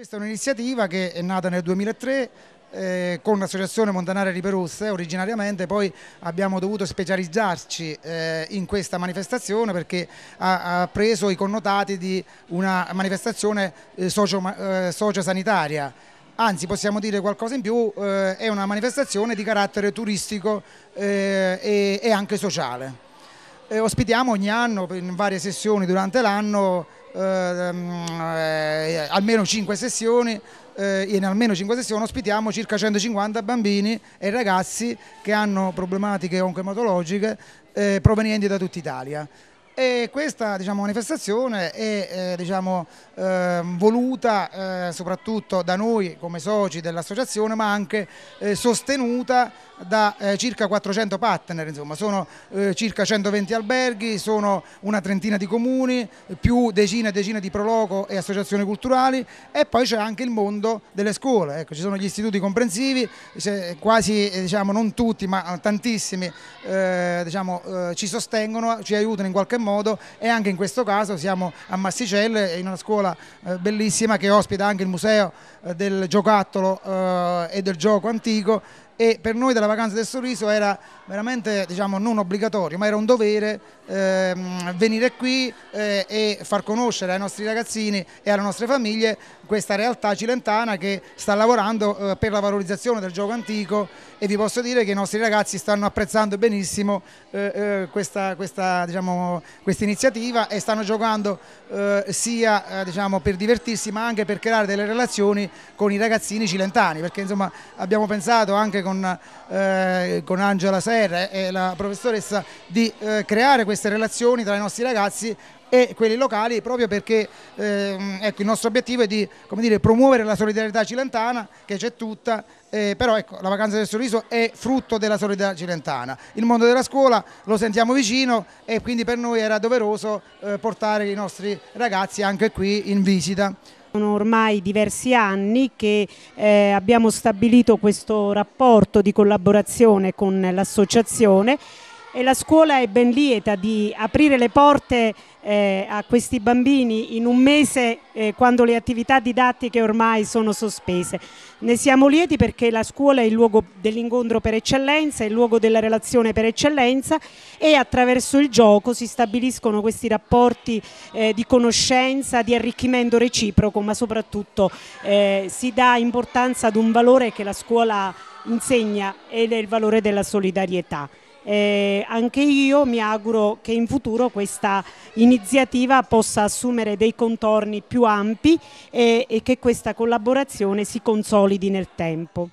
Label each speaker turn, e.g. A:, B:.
A: Questa è un'iniziativa che è nata nel 2003 eh, con l'associazione Montanare Riperusse originariamente, poi abbiamo dovuto specializzarci eh, in questa manifestazione perché ha, ha, preso i connotati di una manifestazione eh, socio, eh, sociosanitaria. Anzi, possiamo dire qualcosa in più, eh, è una manifestazione di carattere turistico e, e, anche sociale. ospitiamo ogni anno in varie sessioni durante l'anno eh, ehm, eh, almeno 5 sessioni eh, in almeno 5 sessioni ospitiamo circa 150 bambini e ragazzi che hanno problematiche oncoematologiche eh, provenienti da tutta Italia e questa diciamo, manifestazione è eh, diciamo, eh, voluta eh, soprattutto da noi come soci dell'associazione ma anche eh, sostenuta da eh, circa 400 partner, insomma. sono eh, circa 120 alberghi, sono una trentina di comuni, più decine e decine di proloco e associazioni culturali e poi c'è anche il mondo delle scuole, ecco, ci sono gli istituti comprensivi, quasi diciamo, non tutti ma tantissimi diciamo, ci sostengono, ci aiutano in qualche modo modo e anche in questo caso siamo a Massicelle eh, in una scuola eh, bellissima che ospita anche il museo eh, del giocattolo e del gioco antico e per noi della vacanza del sorriso era veramente diciamo, non obbligatorio ma era un dovere ehm, venire qui eh, e far conoscere ai nostri ragazzini e alle nostre famiglie questa realtà cilentana che sta lavorando eh, per la valorizzazione del gioco antico e vi posso dire che i nostri ragazzi stanno apprezzando benissimo eh, eh questa, questa diciamo, quest iniziativa e stanno giocando eh, sia eh, diciamo, per divertirsi ma anche per creare delle relazioni con i ragazzini cilentani perché insomma, abbiamo pensato anche con con, eh, con Angela Serra e la professoressa di eh, creare queste relazioni tra i nostri ragazzi e quelli locali proprio perché ehm, ecco, il nostro obiettivo è di dire, promuovere la solidarietà cilentana che c'è tutta, eh, però ecco, la vacanza del sorriso è frutto della solidarietà cilentana. Il mondo della scuola lo sentiamo vicino e quindi per noi era doveroso eh, portare i nostri ragazzi anche qui in visita. Sono ormai
B: diversi anni che eh, abbiamo stabilito questo rapporto di collaborazione con l'associazione e la scuola è ben lieta di aprire le porte eh, a questi bambini in un mese eh, quando le attività didattiche ormai sono sospese. Ne siamo lieti perché la scuola è il luogo dell'incontro per eccellenza, è il luogo della relazione per eccellenza e attraverso il gioco si stabiliscono questi rapporti eh, di conoscenza, di arricchimento reciproco, ma soprattutto eh, si dà importanza ad un valore che la scuola insegna ed è il valore della solidarietà. Eh, anche io mi auguro che in futuro questa iniziativa possa assumere dei contorni più ampi e, eh, e che questa collaborazione si consolidi nel tempo.